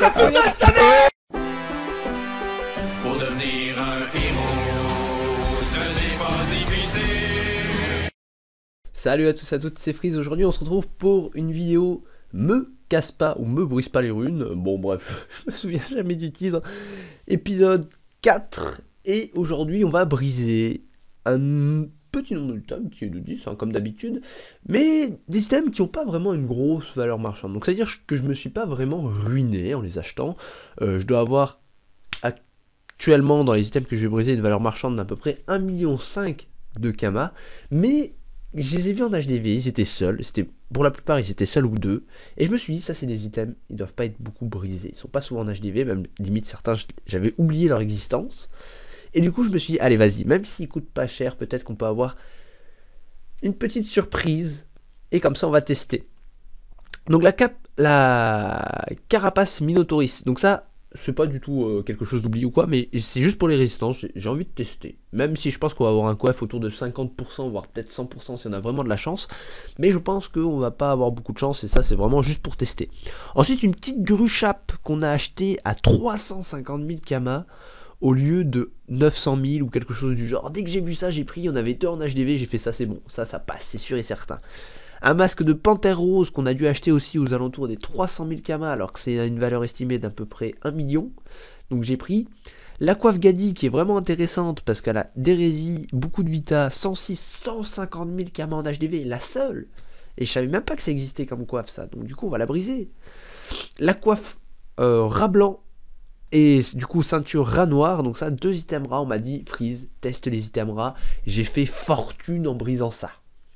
Pour Salut à tous et à toutes, c'est Freeze. Aujourd'hui, on se retrouve pour une vidéo me casse pas ou me brise pas les runes. Bon, bref, je me souviens jamais du titre. Épisode 4. Et aujourd'hui, on va briser un petit nombre de tomes, qui est de 10, hein, comme d'habitude, mais des items qui n'ont pas vraiment une grosse valeur marchande. Donc c'est-à-dire que je me suis pas vraiment ruiné en les achetant. Euh, je dois avoir actuellement dans les items que je vais briser une valeur marchande d'à peu près 1,5 million de Kama, mais je les ai vus en HDV, ils étaient seuls, c'était pour la plupart ils étaient seuls ou deux, et je me suis dit ça c'est des items, ils doivent pas être beaucoup brisés, ils sont pas souvent en HDV, même limite certains j'avais oublié leur existence, et du coup, je me suis dit, allez, vas-y, même s'il coûte pas cher, peut-être qu'on peut avoir une petite surprise. Et comme ça, on va tester. Donc la, cap, la carapace Minotaurus. Donc ça, c'est pas du tout euh, quelque chose d'oublié ou quoi, mais c'est juste pour les résistances. J'ai envie de tester. Même si je pense qu'on va avoir un coiffe autour de 50%, voire peut-être 100% si on a vraiment de la chance. Mais je pense qu'on va pas avoir beaucoup de chance et ça, c'est vraiment juste pour tester. Ensuite, une petite grue qu'on a acheté à 350 000 kamas au lieu de 900 000 ou quelque chose du genre. Dès que j'ai vu ça, j'ai pris, on avait deux en HDV, j'ai fait ça, c'est bon, ça, ça passe, c'est sûr et certain. Un masque de panthère rose qu'on a dû acheter aussi aux alentours des 300 000 kamas, alors que c'est à une valeur estimée d'à peu près 1 million. Donc j'ai pris. La coiffe Gadi qui est vraiment intéressante parce qu'elle a d'hérésie, beaucoup de vita, 106, 150 000 kamas en HDV, la seule. Et je savais même pas que ça existait comme coiffe ça, donc du coup on va la briser. La coiffe euh, blanc et du coup, ceinture rat noir, donc ça, deux items rats, on m'a dit, freeze, teste les items rats. J'ai fait fortune en brisant ça.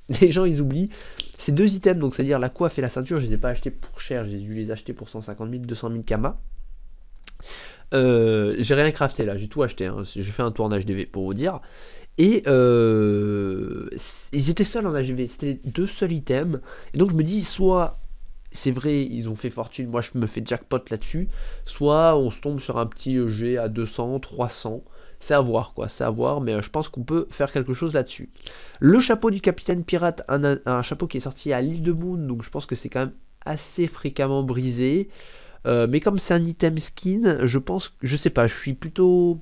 Les gens, ils oublient. Ces deux items, donc c'est-à-dire la quoi et la ceinture, je les ai pas achetés pour cher, j'ai dû les acheter pour 150 000, 200 000 kamas. j'ai rien crafté là, j'ai tout acheté. Hein. je J'ai fait un tour en HDV pour vous dire. Et euh, ils étaient seuls en HDV, c'était deux seuls items. Et donc je me dis, soit c'est vrai, ils ont fait fortune, moi je me fais jackpot là-dessus, soit on se tombe sur un petit EG à 200, 300, c'est à voir quoi, c'est à voir, mais euh, je pense qu'on peut faire quelque chose là-dessus. Le chapeau du capitaine pirate, un, chapeau qui est sorti à l'île de Moon, donc je pense que c'est quand même assez fréquemment brisé. Euh, mais comme c'est un item skin, je pense, je sais pas, je suis plutôt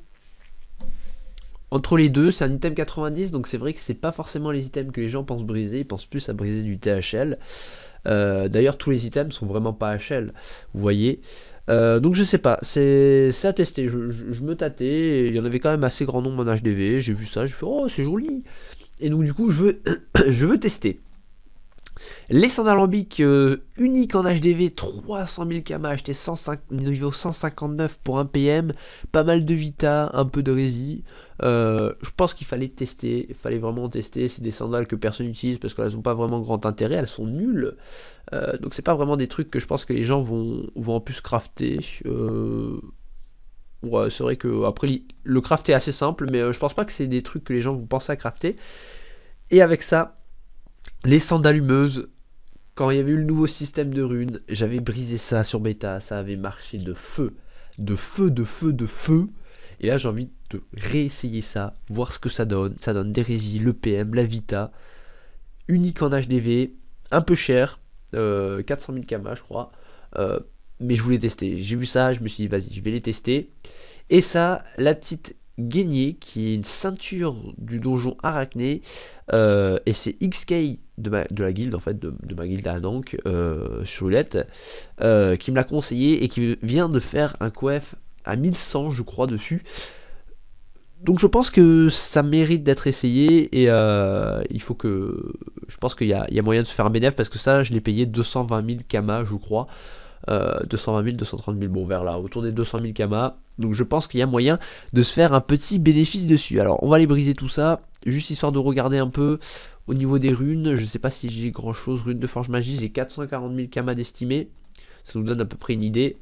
entre les deux, c'est un item 90, donc c'est vrai que c'est pas forcément les items que les gens pensent briser, ils pensent plus à briser du THL. Euh, d'ailleurs, tous les items sont vraiment pas HL, vous voyez. Euh, donc je sais pas, c'est à tester, je, me tâtais, il y en avait quand même assez grand nombre en HDV, j'ai vu ça, je fait oh c'est joli. Et donc du coup je veux, je veux tester. Les en euh, uniques en HDV, 300 000 km acheté niveau 159 pour un PM, pas mal de Vita, un peu de Rési. Euh, je pense qu'il fallait tester, il fallait vraiment tester. C'est des sandales que personne n'utilise parce qu'elles n'ont pas vraiment grand intérêt, elles sont nulles. Euh, donc c'est pas vraiment des trucs que je pense que les gens vont, vont en plus crafter. Euh, ouais, c'est vrai que après le craft est assez simple, mais je pense pas que c'est des trucs que les gens vont penser à crafter. Et avec ça, les allumeuses, quand il y avait eu le nouveau système de runes, j'avais brisé ça sur bêta, ça avait marché de feu, de feu, de feu, de feu. Et là, j'ai envie de réessayer ça, voir ce que ça donne. Ça donne d'hérésie, le PM, la Vita, unique en HDV, un peu cher, 400 000 km, je crois. Euh, mais je voulais tester. J'ai vu ça, je me suis dit, vas-y, je vais les tester. Et ça, la petite Guenier, qui est une ceinture du donjon Arachné, euh, et c'est XK de, de, la guilde, en fait, de, ma guilde à Nank, euh, sur Roulette, euh, qui me l'a conseillé et qui vient de faire un coef à 1100, je crois, dessus. Donc je pense que ça mérite d'être essayé et il faut que... Je pense qu'il y, y, a moyen de se faire un bénéfice parce que ça, je l'ai payé 220 000 Kama, je crois. 220 000, 230 000, bon, vers là, autour des 200 000 Kama donc je pense qu'il y a moyen de se faire un petit bénéfice dessus. Alors on va les briser tout ça, juste histoire de regarder un peu au niveau des runes. Je ne sais pas si j'ai grand chose, runes de forge magie, j'ai 440 000 kamas d'estimé. Ça nous donne à peu près une idée.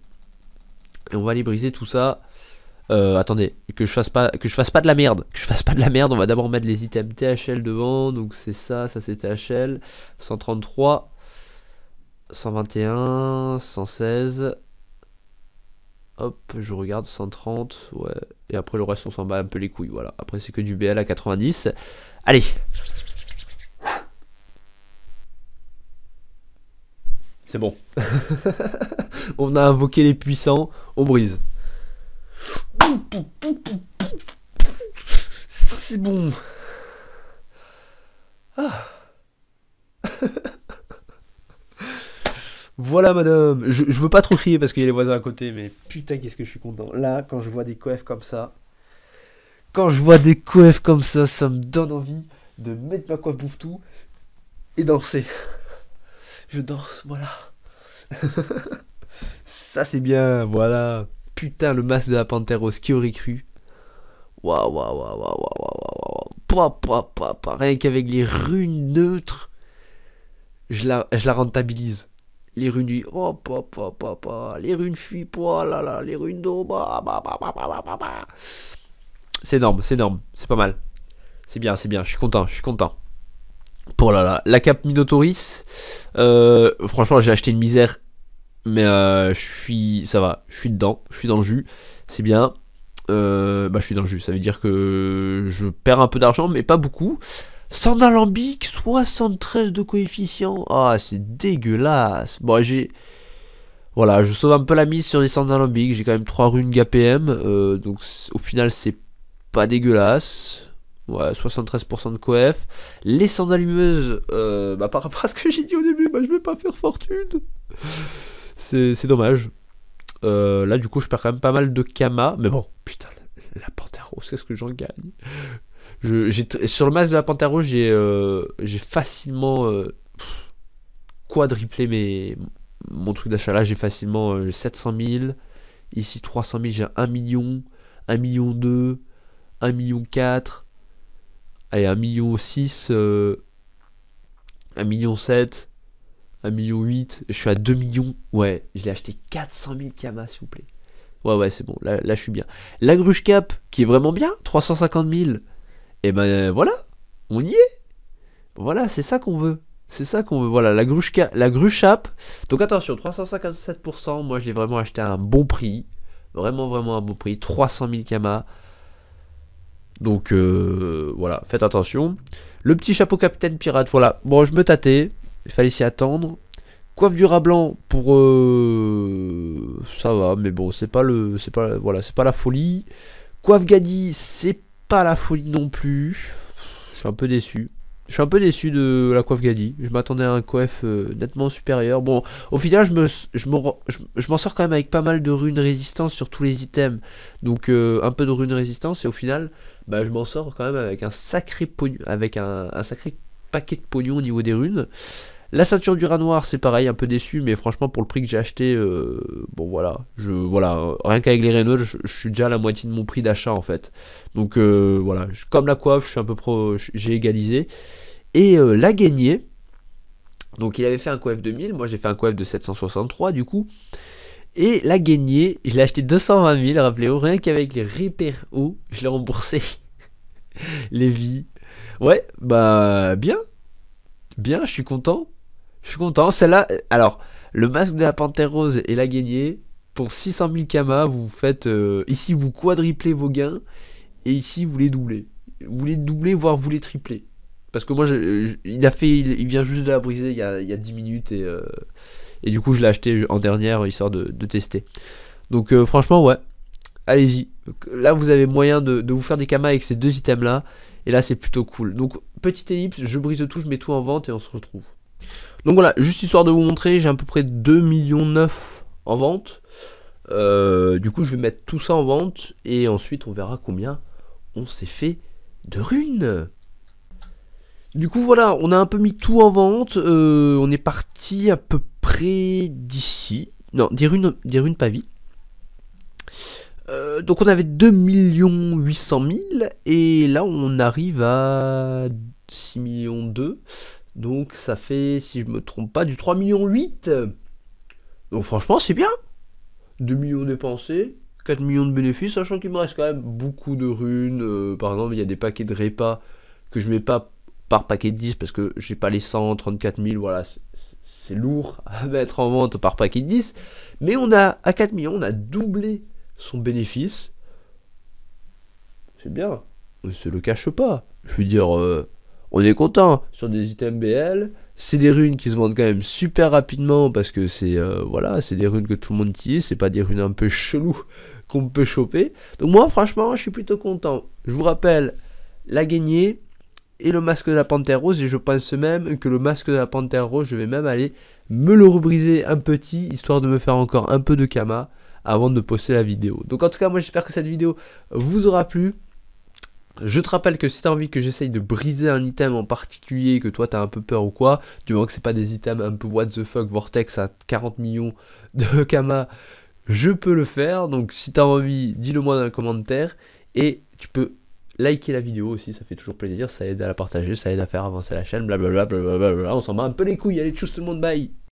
Et on va les briser tout ça. Euh, attendez, que je fasse pas que je fasse pas de la merde, que je fasse pas de la merde, on va d'abord mettre les items THL devant, donc c'est ça, ça c'est THL, 133, 121, 116, Hop, je regarde, 130, ouais. Et après le reste, on s'en bat un peu les couilles, voilà. Après, c'est que du BL à 90. Allez C'est bon. on a invoqué les puissants, on brise. c'est bon. Ah. Voilà, madame. Je, veux pas trop crier parce qu'il y a les voisins à côté, mais putain, qu'est-ce que je suis content. Là, quand je vois des coiffes comme ça, quand je vois des coiffes comme ça, ça me donne envie de mettre ma coiffe bouffe-tout et danser. Je danse, voilà. ça, c'est bien, voilà. Putain, le masque de la panthère qui aurait cru. Waouh, waouh, waouh, waouh, waouh, waouh, waouh. Rien qu'avec les runes neutres, je la, je la rentabilise les runes les runes fuient oh là les runes d'eau bah bah bah, bah, bah, bah, c'est énorme c'est énorme c'est pas mal c'est bien c'est bien je suis content je suis content pour la, là la cape Minotauris, euh, franchement j'ai acheté une misère mais euh, je suis ça va je suis dedans je suis dans le jus c'est bien euh, bah, je suis dans le jus. Ça veut dire que je perds un peu d'argent, mais pas beaucoup sandalambic 73 de coefficient. Ah, c'est dégueulasse. Bon, j'ai... Voilà, je sauve un peu la mise sur les sandalambics. J'ai quand même 3 runes Gapm, euh, donc, au final, c'est pas dégueulasse. Ouais, 73% de coef. Les sandalumeuses euh, bah, par rapport à ce que j'ai dit au début, bah, je vais pas faire fortune. C'est dommage. Euh, là, du coup, je perds quand même pas mal de Kama. Mais bon, putain, la panthère rose, qu'est-ce que j'en gagne je, sur le masque de la Panthère Rouge, euh, j'ai facilement euh, quadruplé mes, mon truc d'achat. Là, j'ai facilement 700 euh, 000. Ici, 300 000, j'ai 1 million. 1 million 2. 1 million 4. Allez, 1 million 6. 1 euh, million 7. 1 million 8. Je suis à 2 millions. Ouais, j'ai acheté 400 000 Kama, s'il vous plaît. Ouais, ouais, c'est bon. Là, là, je suis bien. La gruche cap, qui est vraiment bien. 350 000. Et ben euh, voilà, on y est. Voilà, c'est ça qu'on veut. C'est ça qu'on veut. Voilà, la gruche, la gruche Donc attention, 357%, moi je l'ai vraiment acheté à un bon prix. Vraiment, vraiment un bon prix. 300 000 kamas. Donc euh, voilà, faites attention. Le petit chapeau capitaine pirate, voilà. Bon, je me tâtais. Il fallait s'y attendre. Coiffe du rat blanc pour euh, ça va, mais bon, c'est pas le, c'est pas, voilà, c'est pas la folie. Coiffe Gadi, c'est pas la folie non plus. Je suis un peu déçu. Je suis un peu déçu de la coiffe Gadi. Je m'attendais à un coiffe euh, nettement supérieur. Bon, au final, je me, je m'en sors quand même avec pas mal de runes résistance sur tous les items. Donc, euh, un peu de runes résistance. Et au final, bah, je m'en sors quand même avec un sacré, pognon, avec un, un sacré paquet de pognon au niveau des runes. La ceinture du rat noir, c'est pareil, un peu déçu, mais franchement, pour le prix que j'ai acheté, euh, bon voilà, je, voilà rien qu'avec les Renault, je, suis déjà à la moitié de mon prix d'achat en fait. Donc euh, voilà, comme la coiffe, je suis un peu pro, j'ai égalisé. Et euh, la gagnée, donc il avait fait un coiffe de 1000, moi j'ai fait un coiffe de 763 du coup. Et la gagnée, je l'ai acheté 220 000, rappelez-vous, rien qu'avec les repères hauts, je l'ai remboursé. les vies. Ouais, bah bien. Bien, je suis content. Je suis content. Celle-là, alors, le masque de la panthère rose, il la gagnée Pour 600 000 kamas, vous faites. Euh, ici, vous quadriplez vos gains. Et ici, vous les doublez. Vous les doublez, voire vous les triplez. Parce que moi, il a fait. Il, vient juste de la briser il y a, 10 minutes. Et, euh, et du coup, je l'ai acheté en dernière, histoire de, de tester. Donc, euh, franchement, ouais. Allez-y. Là, vous avez moyen de, de vous faire des kamas avec ces deux items-là. Et là, c'est plutôt cool. Donc, petite ellipse, je brise tout, je mets tout en vente et on se retrouve. Donc voilà, juste histoire de vous montrer, j'ai à peu près 2 millions 9 en vente. Euh, du coup, je vais mettre tout ça en vente et ensuite on verra combien on s'est fait de runes. Du coup, voilà, on a un peu mis tout en vente. Euh, on est parti à peu près d'ici. Non, des runes, des runes euh, donc on avait 2 800 000 et là on arrive à 6 millions 2. Donc ça fait, si je me trompe pas, du 3 millions Donc franchement, c'est bien. 2 millions dépensés, 4 millions de bénéfices, sachant qu'il me reste quand même beaucoup de runes. Euh, par exemple, il y a des paquets de repas que je mets pas par paquet de 10 parce que j'ai pas les 34 000, voilà, c'est lourd à mettre en vente par paquet de 10. Mais on a à 4 millions, on a doublé son bénéfice. C'est bien. On se le cache pas. Je veux dire, euh, on est content hein, sur des items BL. C'est des runes qui se vendent quand même super rapidement parce que c'est euh, voilà, c'est des runes que tout le monde utilise, c'est pas des runes un peu chelou qu'on peut choper. Donc moi franchement, je suis plutôt content. Je vous rappelle la gagnée et le masque de la panthère rose et je pense même que le masque de la panthère rose, je vais même aller me le rebriser un petit histoire de me faire encore un peu de kama avant de poster la vidéo. Donc en tout cas, moi j'espère que cette vidéo vous aura plu. Je te rappelle que si t'as envie que j'essaye de briser un item en particulier, que toi t'as un peu peur ou quoi, du moment que c'est pas des items un peu what the fuck, Vortex à 40 millions de Kama, je peux le faire. Donc si t'as envie, dis-le moi dans les commentaires. Et tu peux liker la vidéo aussi, ça fait toujours plaisir, ça aide à la partager, ça aide à faire avancer la chaîne, blablabla, blablabla, on s'en bat un peu les couilles, allez, tchuss tout le monde, bye